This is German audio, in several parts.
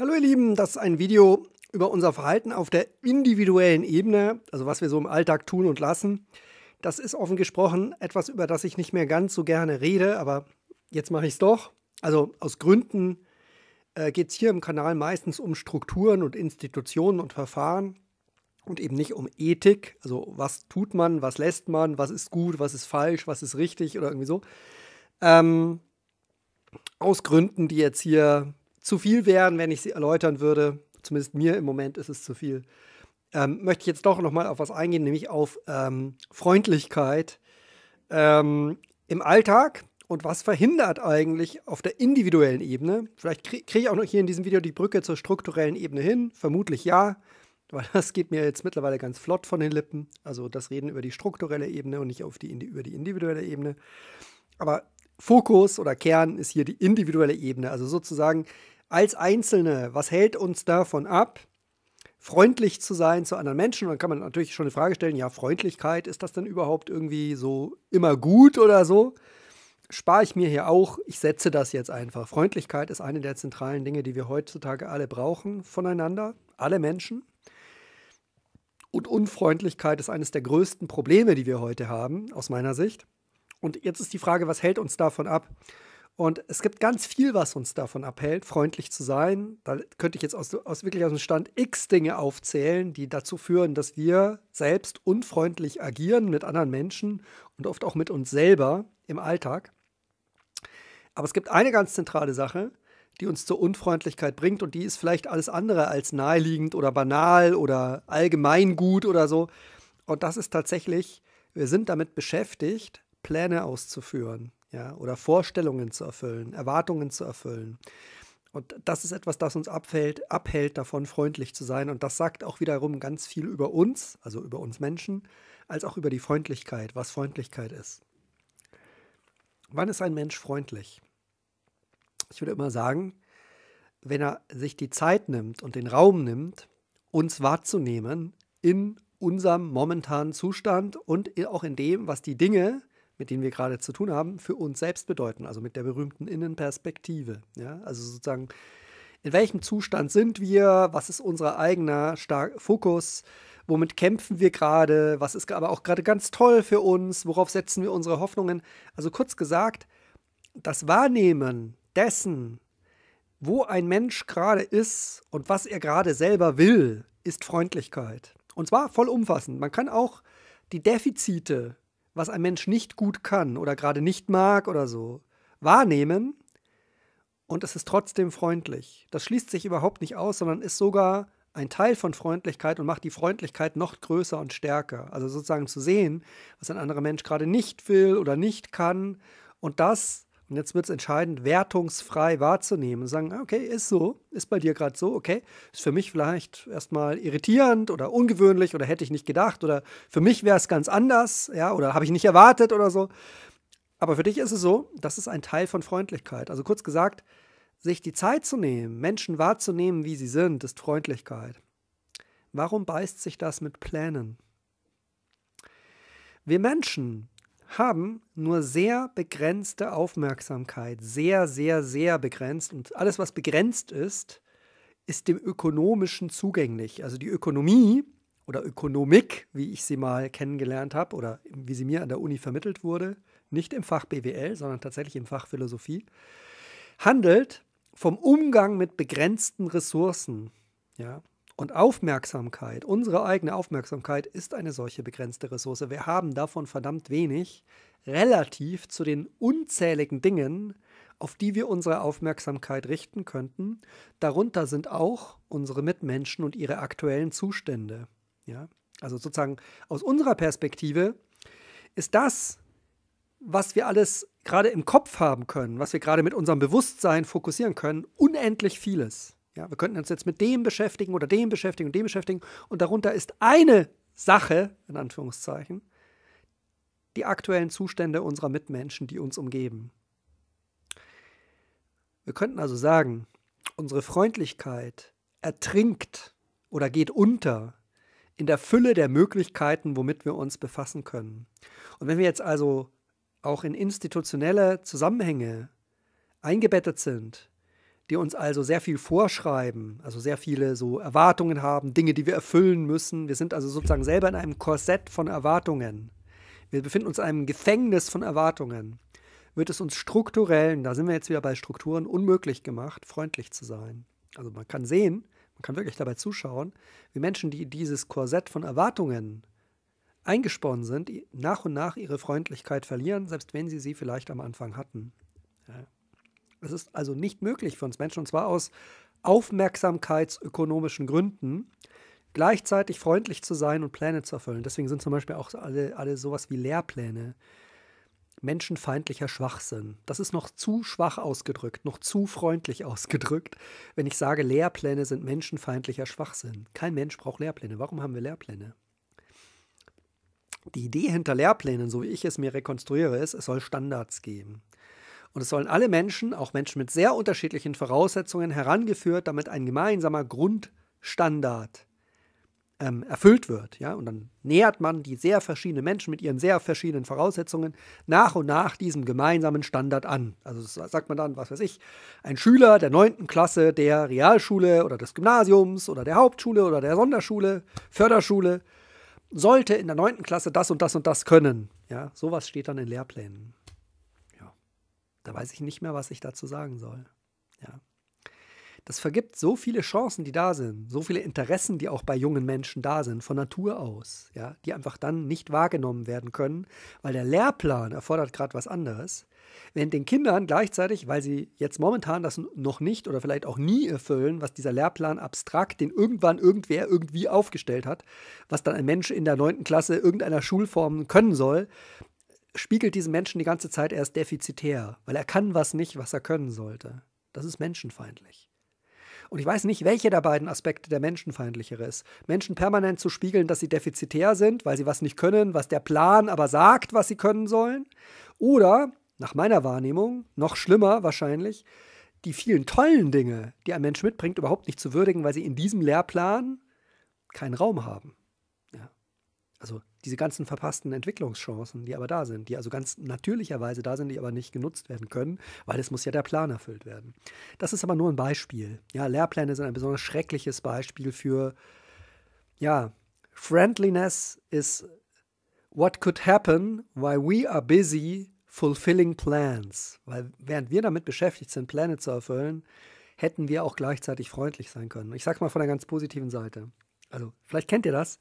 Hallo ihr Lieben, das ist ein Video über unser Verhalten auf der individuellen Ebene, also was wir so im Alltag tun und lassen. Das ist offen gesprochen etwas, über das ich nicht mehr ganz so gerne rede, aber jetzt mache ich es doch. Also aus Gründen äh, geht es hier im Kanal meistens um Strukturen und Institutionen und Verfahren und eben nicht um Ethik. Also was tut man, was lässt man, was ist gut, was ist falsch, was ist richtig oder irgendwie so. Ähm, aus Gründen, die jetzt hier zu viel wären, wenn ich sie erläutern würde. Zumindest mir im Moment ist es zu viel. Ähm, möchte ich jetzt doch nochmal auf was eingehen, nämlich auf ähm, Freundlichkeit ähm, im Alltag und was verhindert eigentlich auf der individuellen Ebene. Vielleicht kriege krieg ich auch noch hier in diesem Video die Brücke zur strukturellen Ebene hin. Vermutlich ja, weil das geht mir jetzt mittlerweile ganz flott von den Lippen. Also das Reden über die strukturelle Ebene und nicht auf die, über die individuelle Ebene. Aber Fokus oder Kern ist hier die individuelle Ebene, also sozusagen als Einzelne, was hält uns davon ab, freundlich zu sein zu anderen Menschen? Und dann kann man natürlich schon die Frage stellen, ja, Freundlichkeit, ist das denn überhaupt irgendwie so immer gut oder so? Spare ich mir hier auch, ich setze das jetzt einfach. Freundlichkeit ist eine der zentralen Dinge, die wir heutzutage alle brauchen voneinander, alle Menschen. Und Unfreundlichkeit ist eines der größten Probleme, die wir heute haben, aus meiner Sicht. Und jetzt ist die Frage, was hält uns davon ab? Und es gibt ganz viel, was uns davon abhält, freundlich zu sein. Da könnte ich jetzt aus, aus, wirklich aus dem Stand x Dinge aufzählen, die dazu führen, dass wir selbst unfreundlich agieren mit anderen Menschen und oft auch mit uns selber im Alltag. Aber es gibt eine ganz zentrale Sache, die uns zur Unfreundlichkeit bringt und die ist vielleicht alles andere als naheliegend oder banal oder allgemeingut oder so. Und das ist tatsächlich, wir sind damit beschäftigt, Pläne auszuführen ja, oder Vorstellungen zu erfüllen, Erwartungen zu erfüllen. Und das ist etwas, das uns abfällt, abhält, davon freundlich zu sein. Und das sagt auch wiederum ganz viel über uns, also über uns Menschen, als auch über die Freundlichkeit, was Freundlichkeit ist. Wann ist ein Mensch freundlich? Ich würde immer sagen, wenn er sich die Zeit nimmt und den Raum nimmt, uns wahrzunehmen in unserem momentanen Zustand und auch in dem, was die Dinge, mit denen wir gerade zu tun haben, für uns selbst bedeuten, also mit der berühmten Innenperspektive. Ja? Also sozusagen, in welchem Zustand sind wir, was ist unser eigener Star Fokus, womit kämpfen wir gerade, was ist aber auch gerade ganz toll für uns, worauf setzen wir unsere Hoffnungen. Also kurz gesagt, das Wahrnehmen dessen, wo ein Mensch gerade ist und was er gerade selber will, ist Freundlichkeit. Und zwar vollumfassend. Man kann auch die Defizite was ein Mensch nicht gut kann oder gerade nicht mag oder so, wahrnehmen und es ist trotzdem freundlich. Das schließt sich überhaupt nicht aus, sondern ist sogar ein Teil von Freundlichkeit und macht die Freundlichkeit noch größer und stärker. Also sozusagen zu sehen, was ein anderer Mensch gerade nicht will oder nicht kann und das und jetzt wird es entscheidend, wertungsfrei wahrzunehmen und sagen, okay, ist so, ist bei dir gerade so, okay, ist für mich vielleicht erstmal irritierend oder ungewöhnlich oder hätte ich nicht gedacht oder für mich wäre es ganz anders, ja, oder habe ich nicht erwartet oder so. Aber für dich ist es so, das ist ein Teil von Freundlichkeit. Also kurz gesagt, sich die Zeit zu nehmen, Menschen wahrzunehmen, wie sie sind, ist Freundlichkeit. Warum beißt sich das mit Plänen? Wir Menschen haben nur sehr begrenzte Aufmerksamkeit, sehr, sehr, sehr begrenzt. Und alles, was begrenzt ist, ist dem Ökonomischen zugänglich. Also die Ökonomie oder Ökonomik, wie ich sie mal kennengelernt habe oder wie sie mir an der Uni vermittelt wurde, nicht im Fach BWL, sondern tatsächlich im Fach Philosophie, handelt vom Umgang mit begrenzten Ressourcen. Ja, und Aufmerksamkeit, unsere eigene Aufmerksamkeit ist eine solche begrenzte Ressource. Wir haben davon verdammt wenig relativ zu den unzähligen Dingen, auf die wir unsere Aufmerksamkeit richten könnten. Darunter sind auch unsere Mitmenschen und ihre aktuellen Zustände. Ja? Also sozusagen aus unserer Perspektive ist das, was wir alles gerade im Kopf haben können, was wir gerade mit unserem Bewusstsein fokussieren können, unendlich vieles. Ja, wir könnten uns jetzt mit dem beschäftigen oder dem beschäftigen und dem beschäftigen. Und darunter ist eine Sache, in Anführungszeichen, die aktuellen Zustände unserer Mitmenschen, die uns umgeben. Wir könnten also sagen, unsere Freundlichkeit ertrinkt oder geht unter in der Fülle der Möglichkeiten, womit wir uns befassen können. Und wenn wir jetzt also auch in institutionelle Zusammenhänge eingebettet sind, die uns also sehr viel vorschreiben, also sehr viele so Erwartungen haben, Dinge, die wir erfüllen müssen. Wir sind also sozusagen selber in einem Korsett von Erwartungen. Wir befinden uns in einem Gefängnis von Erwartungen. Wird es uns strukturell, da sind wir jetzt wieder bei Strukturen, unmöglich gemacht, freundlich zu sein. Also man kann sehen, man kann wirklich dabei zuschauen, wie Menschen, die dieses Korsett von Erwartungen eingesponnen sind, nach und nach ihre Freundlichkeit verlieren, selbst wenn sie sie vielleicht am Anfang hatten. Ja. Es ist also nicht möglich für uns Menschen, und zwar aus aufmerksamkeitsökonomischen Gründen, gleichzeitig freundlich zu sein und Pläne zu erfüllen. Deswegen sind zum Beispiel auch alle, alle sowas wie Lehrpläne menschenfeindlicher Schwachsinn. Das ist noch zu schwach ausgedrückt, noch zu freundlich ausgedrückt, wenn ich sage, Lehrpläne sind menschenfeindlicher Schwachsinn. Kein Mensch braucht Lehrpläne. Warum haben wir Lehrpläne? Die Idee hinter Lehrplänen, so wie ich es mir rekonstruiere, ist, es soll Standards geben. Und es sollen alle Menschen, auch Menschen mit sehr unterschiedlichen Voraussetzungen, herangeführt, damit ein gemeinsamer Grundstandard ähm, erfüllt wird. Ja? Und dann nähert man die sehr verschiedenen Menschen mit ihren sehr verschiedenen Voraussetzungen nach und nach diesem gemeinsamen Standard an. Also sagt man dann, was weiß ich, ein Schüler der 9. Klasse der Realschule oder des Gymnasiums oder der Hauptschule oder der Sonderschule, Förderschule, sollte in der 9. Klasse das und das und das können. Ja, sowas steht dann in Lehrplänen. Da weiß ich nicht mehr, was ich dazu sagen soll. Ja. Das vergibt so viele Chancen, die da sind, so viele Interessen, die auch bei jungen Menschen da sind, von Natur aus, ja, die einfach dann nicht wahrgenommen werden können, weil der Lehrplan erfordert gerade was anderes. Während den Kindern gleichzeitig, weil sie jetzt momentan das noch nicht oder vielleicht auch nie erfüllen, was dieser Lehrplan abstrakt, den irgendwann irgendwer irgendwie aufgestellt hat, was dann ein Mensch in der neunten Klasse irgendeiner Schulform können soll, spiegelt diesen Menschen die ganze Zeit, erst defizitär, weil er kann was nicht, was er können sollte. Das ist menschenfeindlich. Und ich weiß nicht, welcher der beiden Aspekte der menschenfeindlichere ist. Menschen permanent zu spiegeln, dass sie defizitär sind, weil sie was nicht können, was der Plan aber sagt, was sie können sollen. Oder, nach meiner Wahrnehmung, noch schlimmer wahrscheinlich, die vielen tollen Dinge, die ein Mensch mitbringt, überhaupt nicht zu würdigen, weil sie in diesem Lehrplan keinen Raum haben. Ja. Also diese ganzen verpassten Entwicklungschancen, die aber da sind, die also ganz natürlicherweise da sind, die aber nicht genutzt werden können, weil es muss ja der Plan erfüllt werden. Das ist aber nur ein Beispiel. Ja, Lehrpläne sind ein besonders schreckliches Beispiel für, ja, Friendliness is what could happen while we are busy fulfilling plans. Weil während wir damit beschäftigt sind, Pläne zu erfüllen, hätten wir auch gleichzeitig freundlich sein können. Ich sag's mal von der ganz positiven Seite. Also, vielleicht kennt ihr das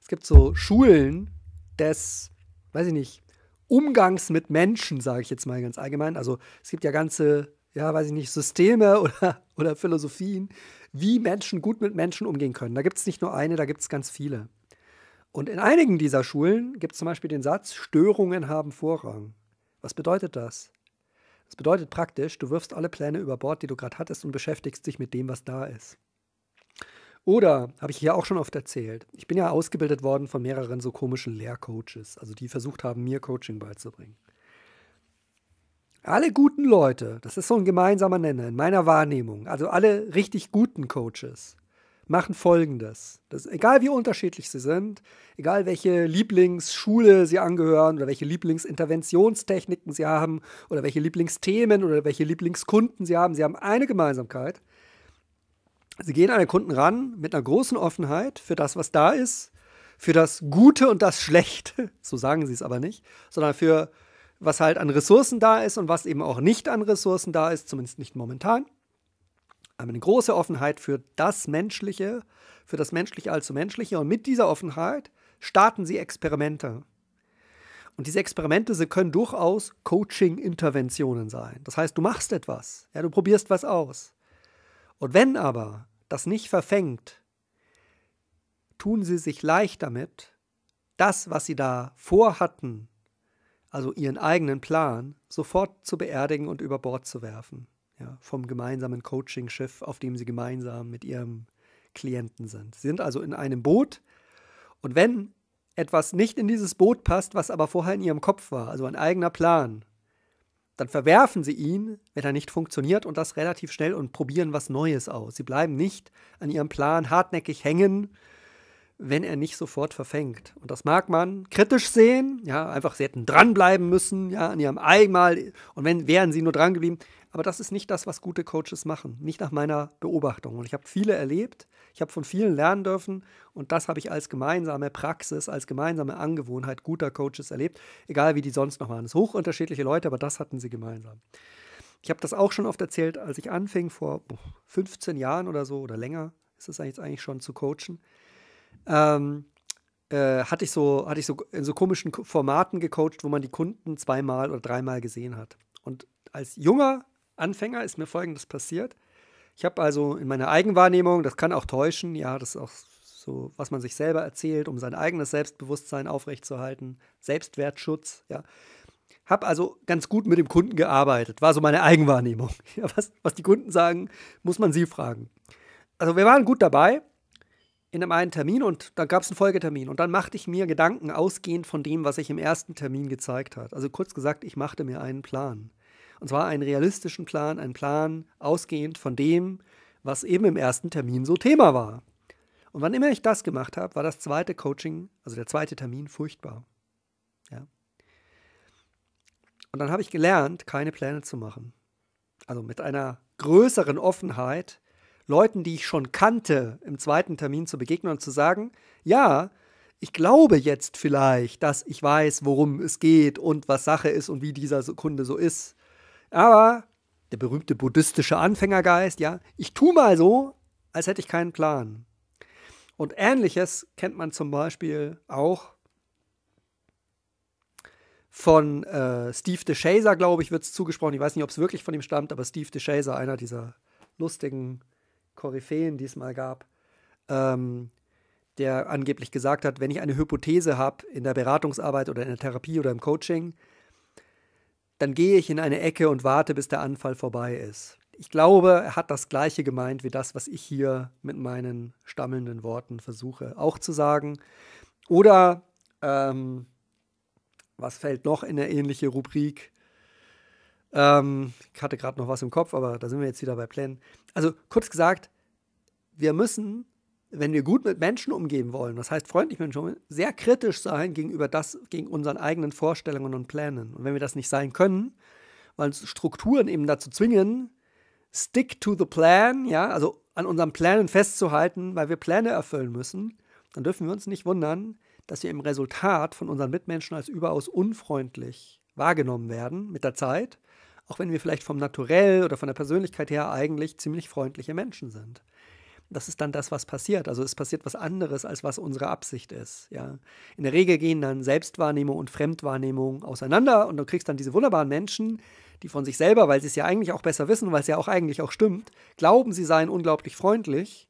es gibt so Schulen des, weiß ich nicht, Umgangs mit Menschen, sage ich jetzt mal ganz allgemein. Also es gibt ja ganze, ja, weiß ich nicht, Systeme oder, oder Philosophien, wie Menschen gut mit Menschen umgehen können. Da gibt es nicht nur eine, da gibt es ganz viele. Und in einigen dieser Schulen gibt es zum Beispiel den Satz, Störungen haben Vorrang. Was bedeutet das? Das bedeutet praktisch, du wirfst alle Pläne über Bord, die du gerade hattest, und beschäftigst dich mit dem, was da ist. Oder, habe ich hier auch schon oft erzählt, ich bin ja ausgebildet worden von mehreren so komischen Lehrcoaches, also die versucht haben, mir Coaching beizubringen. Alle guten Leute, das ist so ein gemeinsamer Nenner in meiner Wahrnehmung, also alle richtig guten Coaches, machen Folgendes. Das, egal wie unterschiedlich sie sind, egal welche Lieblingsschule sie angehören oder welche Lieblingsinterventionstechniken sie haben oder welche Lieblingsthemen oder welche Lieblingskunden sie haben, sie haben eine Gemeinsamkeit. Sie gehen an den Kunden ran mit einer großen Offenheit für das, was da ist, für das Gute und das Schlechte, so sagen sie es aber nicht, sondern für was halt an Ressourcen da ist und was eben auch nicht an Ressourcen da ist, zumindest nicht momentan. Aber eine große Offenheit für das Menschliche, für das Menschliche allzu Menschliche. Und mit dieser Offenheit starten sie Experimente. Und diese Experimente, sie können durchaus Coaching-Interventionen sein. Das heißt, du machst etwas, ja, du probierst was aus. Und wenn aber das nicht verfängt, tun sie sich leicht damit, das, was sie da vorhatten, also ihren eigenen Plan, sofort zu beerdigen und über Bord zu werfen. Ja, vom gemeinsamen Coaching-Schiff, auf dem sie gemeinsam mit ihrem Klienten sind. Sie sind also in einem Boot und wenn etwas nicht in dieses Boot passt, was aber vorher in ihrem Kopf war, also ein eigener Plan, dann verwerfen sie ihn, wenn er nicht funktioniert und das relativ schnell und probieren was Neues aus. Sie bleiben nicht an ihrem Plan hartnäckig hängen, wenn er nicht sofort verfängt. Und das mag man kritisch sehen, ja, einfach sie hätten dranbleiben müssen, ja, an ihrem Einmal und wenn wären sie nur dran geblieben, aber das ist nicht das, was gute Coaches machen, nicht nach meiner Beobachtung. Und ich habe viele erlebt, ich habe von vielen lernen dürfen und das habe ich als gemeinsame Praxis, als gemeinsame Angewohnheit guter Coaches erlebt, egal wie die sonst noch waren. Es sind hoch unterschiedliche Leute, aber das hatten sie gemeinsam. Ich habe das auch schon oft erzählt, als ich anfing, vor 15 Jahren oder so oder länger, ist es jetzt eigentlich schon zu coachen. Ähm, äh, hatte ich so, hatte ich so in so komischen Formaten gecoacht, wo man die Kunden zweimal oder dreimal gesehen hat. Und als junger Anfänger ist mir Folgendes passiert. Ich habe also in meiner Eigenwahrnehmung, das kann auch täuschen, ja, das ist auch so, was man sich selber erzählt, um sein eigenes Selbstbewusstsein aufrechtzuerhalten, Selbstwertschutz, ja. Habe also ganz gut mit dem Kunden gearbeitet, war so meine Eigenwahrnehmung. Ja, was, was die Kunden sagen, muss man sie fragen. Also wir waren gut dabei in einem einen Termin und dann gab es einen Folgetermin und dann machte ich mir Gedanken ausgehend von dem, was ich im ersten Termin gezeigt hat. Also kurz gesagt, ich machte mir einen Plan. Und zwar einen realistischen Plan, einen Plan ausgehend von dem, was eben im ersten Termin so Thema war. Und wann immer ich das gemacht habe, war das zweite Coaching, also der zweite Termin, furchtbar. Ja. Und dann habe ich gelernt, keine Pläne zu machen. Also mit einer größeren Offenheit, Leuten, die ich schon kannte, im zweiten Termin zu begegnen und zu sagen, ja, ich glaube jetzt vielleicht, dass ich weiß, worum es geht und was Sache ist und wie dieser Kunde so ist. Aber der berühmte buddhistische Anfängergeist, ja, ich tu mal so, als hätte ich keinen Plan. Und ähnliches kennt man zum Beispiel auch von äh, Steve DeShazer, glaube ich, wird es zugesprochen. Ich weiß nicht, ob es wirklich von ihm stammt, aber Steve DeShazer, einer dieser lustigen Koryphäen, die es mal gab, ähm, der angeblich gesagt hat, wenn ich eine Hypothese habe in der Beratungsarbeit oder in der Therapie oder im Coaching, dann gehe ich in eine Ecke und warte, bis der Anfall vorbei ist. Ich glaube, er hat das gleiche gemeint wie das, was ich hier mit meinen stammelnden Worten versuche auch zu sagen. Oder ähm, was fällt noch in eine ähnliche Rubrik? Ähm, ich hatte gerade noch was im Kopf, aber da sind wir jetzt wieder bei Plänen. Also kurz gesagt, wir müssen wenn wir gut mit Menschen umgehen wollen, das heißt freundlich mit Menschen umgehen, sehr kritisch sein gegenüber das, gegen unseren eigenen Vorstellungen und Plänen. Und wenn wir das nicht sein können, weil uns Strukturen eben dazu zwingen, stick to the plan, ja, also an unseren Plänen festzuhalten, weil wir Pläne erfüllen müssen, dann dürfen wir uns nicht wundern, dass wir im Resultat von unseren Mitmenschen als überaus unfreundlich wahrgenommen werden mit der Zeit, auch wenn wir vielleicht vom Naturell oder von der Persönlichkeit her eigentlich ziemlich freundliche Menschen sind das ist dann das, was passiert. Also es passiert was anderes, als was unsere Absicht ist. Ja? In der Regel gehen dann Selbstwahrnehmung und Fremdwahrnehmung auseinander und du kriegst dann diese wunderbaren Menschen, die von sich selber, weil sie es ja eigentlich auch besser wissen, weil es ja auch eigentlich auch stimmt, glauben, sie seien unglaublich freundlich.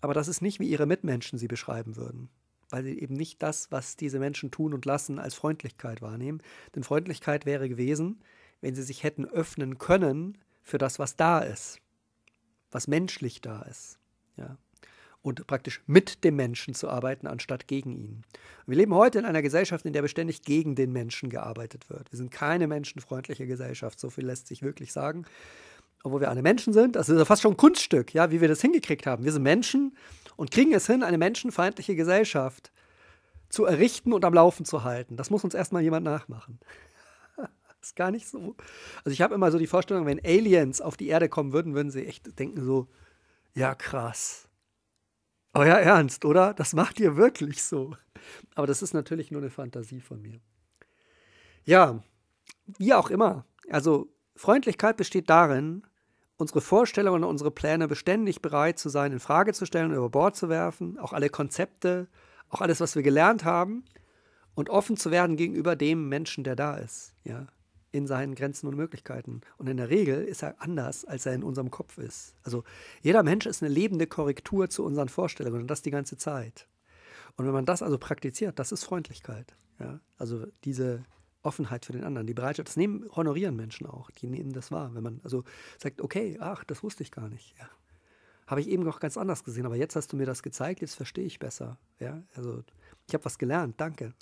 Aber das ist nicht, wie ihre Mitmenschen sie beschreiben würden. Weil sie eben nicht das, was diese Menschen tun und lassen, als Freundlichkeit wahrnehmen. Denn Freundlichkeit wäre gewesen, wenn sie sich hätten öffnen können für das, was da ist was menschlich da ist. Ja. Und praktisch mit dem Menschen zu arbeiten, anstatt gegen ihn. Und wir leben heute in einer Gesellschaft, in der beständig gegen den Menschen gearbeitet wird. Wir sind keine menschenfreundliche Gesellschaft, so viel lässt sich wirklich sagen. Obwohl wir alle Menschen sind, das ist ja fast schon ein Kunststück, ja, wie wir das hingekriegt haben. Wir sind Menschen und kriegen es hin, eine menschenfeindliche Gesellschaft zu errichten und am Laufen zu halten. Das muss uns erstmal jemand nachmachen ist gar nicht so. Also ich habe immer so die Vorstellung, wenn Aliens auf die Erde kommen würden, würden sie echt denken so, ja krass. Euer Ernst, oder? Das macht ihr wirklich so. Aber das ist natürlich nur eine Fantasie von mir. Ja, wie auch immer. Also Freundlichkeit besteht darin, unsere Vorstellungen und unsere Pläne beständig bereit zu sein, in Frage zu stellen, und über Bord zu werfen, auch alle Konzepte, auch alles, was wir gelernt haben und offen zu werden gegenüber dem Menschen, der da ist. Ja in seinen Grenzen und Möglichkeiten. Und in der Regel ist er anders, als er in unserem Kopf ist. Also jeder Mensch ist eine lebende Korrektur zu unseren Vorstellungen und das die ganze Zeit. Und wenn man das also praktiziert, das ist Freundlichkeit. Ja? Also diese Offenheit für den anderen, die Bereitschaft, das nehmen, honorieren Menschen auch, die nehmen das wahr. Wenn man also sagt, okay, ach, das wusste ich gar nicht. Ja. Habe ich eben noch ganz anders gesehen, aber jetzt hast du mir das gezeigt, jetzt verstehe ich besser. Ja? Also ich habe was gelernt, danke.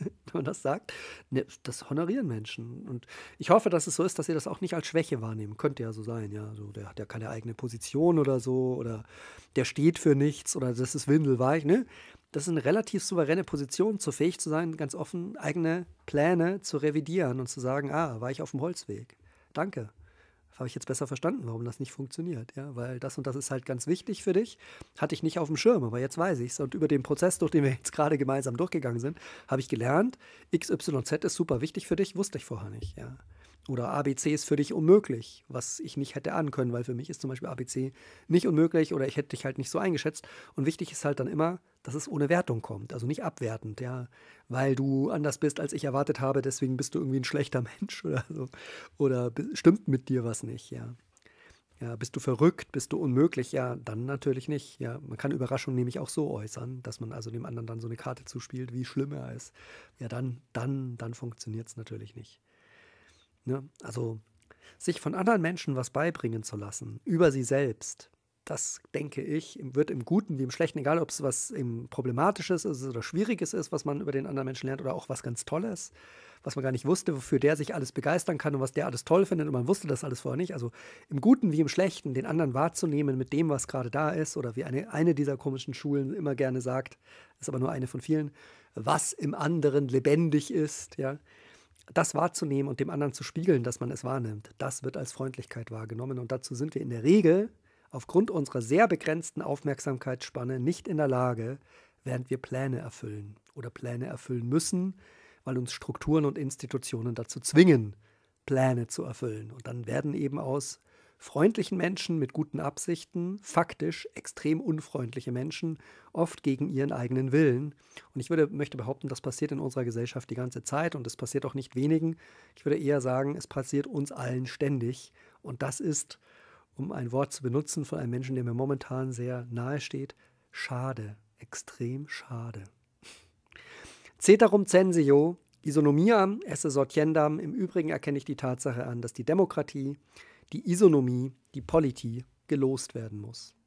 wenn man das sagt, ne, das honorieren Menschen. Und ich hoffe, dass es so ist, dass ihr das auch nicht als Schwäche wahrnehmen. Könnte ja so sein, ja. So, der hat ja keine eigene Position oder so, oder der steht für nichts oder das ist windelweich, ne? Das ist eine relativ souveräne Position, zu fähig zu sein, ganz offen eigene Pläne zu revidieren und zu sagen, ah, war ich auf dem Holzweg. Danke habe ich jetzt besser verstanden, warum das nicht funktioniert. Ja, weil das und das ist halt ganz wichtig für dich. Hatte ich nicht auf dem Schirm, aber jetzt weiß ich es. Und über den Prozess, durch den wir jetzt gerade gemeinsam durchgegangen sind, habe ich gelernt, XYZ ist super wichtig für dich, wusste ich vorher nicht. Ja oder ABC ist für dich unmöglich, was ich nicht hätte ahnen können, weil für mich ist zum Beispiel ABC nicht unmöglich oder ich hätte dich halt nicht so eingeschätzt. Und wichtig ist halt dann immer, dass es ohne Wertung kommt, also nicht abwertend, ja, weil du anders bist, als ich erwartet habe, deswegen bist du irgendwie ein schlechter Mensch oder so. Oder stimmt mit dir was nicht, ja. Ja, bist du verrückt, bist du unmöglich? Ja, dann natürlich nicht. Ja, man kann Überraschungen nämlich auch so äußern, dass man also dem anderen dann so eine Karte zuspielt, wie schlimm er ist. Ja, dann, dann, dann funktioniert es natürlich nicht. Ne? Also sich von anderen Menschen was beibringen zu lassen, über sie selbst, das denke ich, wird im Guten wie im Schlechten, egal ob es was im Problematisches ist oder Schwieriges ist, was man über den anderen Menschen lernt oder auch was ganz Tolles, was man gar nicht wusste, wofür der sich alles begeistern kann und was der alles toll findet und man wusste das alles vorher nicht. Also im Guten wie im Schlechten, den anderen wahrzunehmen mit dem, was gerade da ist oder wie eine, eine dieser komischen Schulen immer gerne sagt, ist aber nur eine von vielen, was im anderen lebendig ist, ja das wahrzunehmen und dem anderen zu spiegeln, dass man es wahrnimmt, das wird als Freundlichkeit wahrgenommen. Und dazu sind wir in der Regel aufgrund unserer sehr begrenzten Aufmerksamkeitsspanne nicht in der Lage, während wir Pläne erfüllen oder Pläne erfüllen müssen, weil uns Strukturen und Institutionen dazu zwingen, Pläne zu erfüllen. Und dann werden eben aus freundlichen Menschen mit guten Absichten faktisch extrem unfreundliche Menschen, oft gegen ihren eigenen Willen. Und ich würde, möchte behaupten, das passiert in unserer Gesellschaft die ganze Zeit und es passiert auch nicht wenigen. Ich würde eher sagen, es passiert uns allen ständig. Und das ist, um ein Wort zu benutzen von einem Menschen, der mir momentan sehr nahe steht, schade, extrem schade. Ceterum censio, isonomiam esse sortiendam, im Übrigen erkenne ich die Tatsache an, dass die Demokratie die Isonomie, die Polity, gelost werden muss.